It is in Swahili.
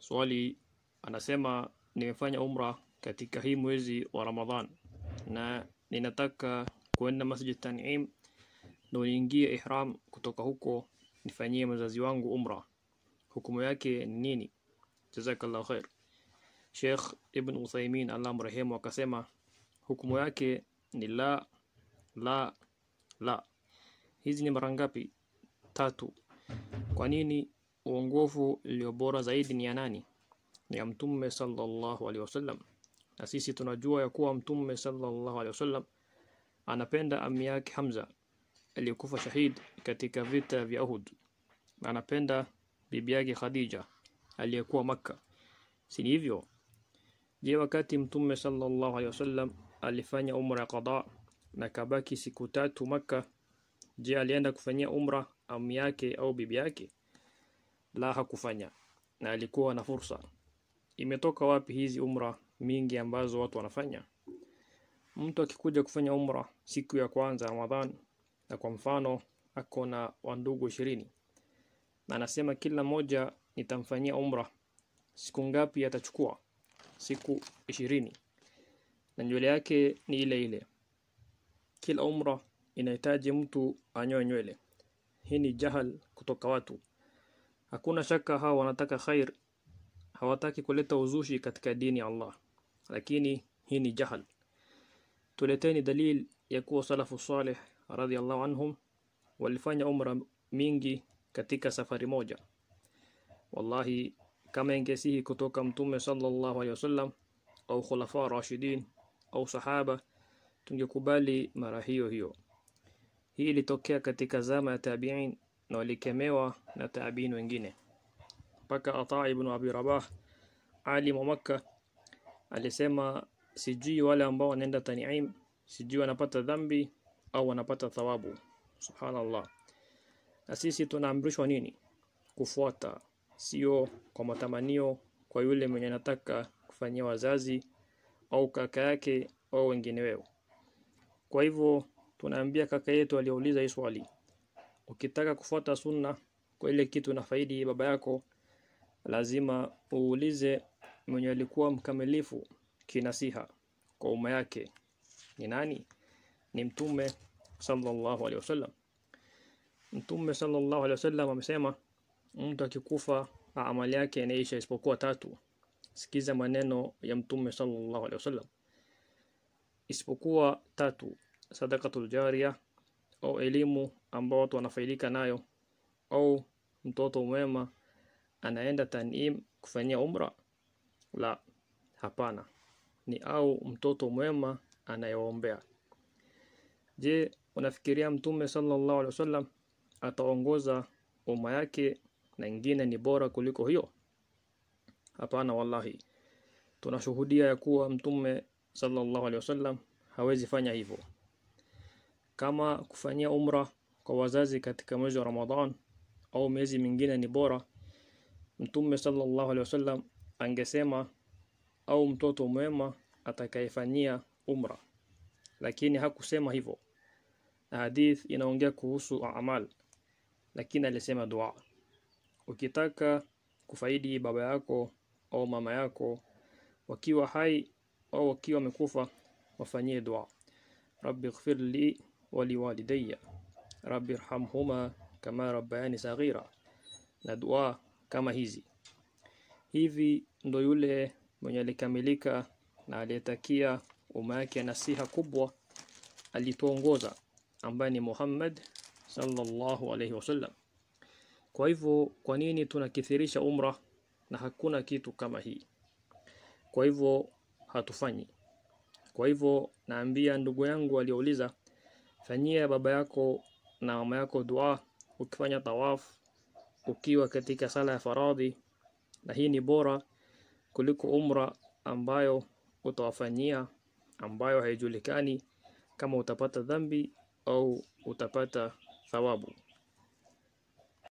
Swali anasema nimefanya umra katika hii mwezi wa Ramadhan na ninataka kuenda Masjid Tanim na niingie ihram kutoka huko nifanyie mzazi wangu umra, hukumu yake ni nini? Jazakallahu khair. Sheikh Ibn Uthaymin Allah mrehemu akasema hukumu yake ni la la la. Hizi ni mara ngapi? Tatu. Kwa nini uongofu ulio bora zaidi ni ya nani? Ni ya Mtume sallallahu alaihi wasallam. Na sisi tunajua ya kuwa Mtume sallallahu alaihi wasallam anapenda ammi yake Hamza aliyekufa shahid katika vita vya Uhud. Anapenda bibi yake Khadija aliyekuwa Makka. Si hivyo? Je, wakati Mtume sallallahu alaihi wasallam alifanya umra qada na kabaki siku tatu Makka, je, alienda kufanyia umra ammi yake au bibi yake? la hakufanya na alikuwa na fursa. Imetoka wapi hizi umra mingi ambazo watu wanafanya? Mtu akikuja kufanya umra siku ya kwanza Ramadhan, na kwa mfano ako na wandugu ishirini na anasema kila mmoja nitamfanyia umra, siku ngapi atachukua? Siku ishirini na nywele yake ni ile ile. Kila umra inahitaji mtu anyoe nywele. Hii ni jahal kutoka watu Hakuna shaka hawa wanataka khair, hawataki kuleta uzushi katika dini ya Allah, lakini hii ni jahal. Tuleteni dalil ya kuwa salafu saleh radhiallahu anhum walifanya umra mingi katika safari moja. Wallahi, kama ingesihi kutoka Mtume sallallahu alaihi wasallam au khulafa rashidin au sahaba, tungekubali mara hiyo hiyo. Hii ilitokea katika zama ya tabiin na walikemewa na taabini wengine mpaka Ataa ibn Abi Rabah ali wa Makka alisema sijui wale ambao wanaenda Tanaim sijui wanapata dhambi au wanapata thawabu subhanallah na sisi tunaamrishwa nini kufuata sio kwa matamanio kwa yule mwenye anataka kufanyia wazazi au kaka yake au wengine wao kwa hivyo tunaambia kaka yetu aliouliza hii swali Ukitaka kufuata sunna kwa ile kitu na faidi baba yako, lazima uulize mwenye alikuwa mkamilifu kinasiha kwa umma yake ni nani? Ni Mtume sallallahu alaihi wasallam. Mtume sallallahu alaihi wasallam amesema, mtu akikufa amali yake inaisha isipokuwa tatu. Sikiza maneno ya Mtume sallallahu alaihi wasallam, isipokuwa tatu: sadaqatul jariya au elimu ambao watu wanafaidika nayo, au mtoto mwema anaenda Tanim kufanyia umra? La, hapana, ni au mtoto mwema anayeombea. Je, unafikiria Mtume sallallahu alaihi wasallam ataongoza umma yake na ingine ni bora kuliko hiyo? Hapana, wallahi, tunashuhudia ya kuwa Mtume sallallahu alaihi wasallam hawezi fanya hivyo. Kama kufanyia umra kwa wazazi katika mwezi wa Ramadhan au miezi mingine ni bora, Mtume sallallahu alaihi wasallam angesema au mtoto mwema atakayefanyia umra, lakini hakusema hivyo, hadith inaongea kuhusu amal, lakini alisema dua. Ukitaka kufaidi baba yako au mama yako wakiwa hai au wakiwa wamekufa, wafanyie dua, rabbighfirli ighfir li waliwalidayya rabbi irhamhuma kama rabbayani saghira, na dua kama hizi. Hivi ndo yule mwenye alikamilika na aliyetakia umma yake nasiha kubwa alituongoza, ambaye ni Muhammad sallallahu alayhi wasallam. Kwa hivyo, kwa nini tunakithirisha umra na hakuna kitu kama hii? Kwa hivyo hatufanyi. Kwa hivyo naambia ndugu yangu aliyouliza, fanyia baba yako na mama yako dua ukifanya tawafu ukiwa katika sala ya faradhi, na hii ni bora kuliko umra ambayo utawafanyia ambayo haijulikani kama utapata dhambi au utapata thawabu.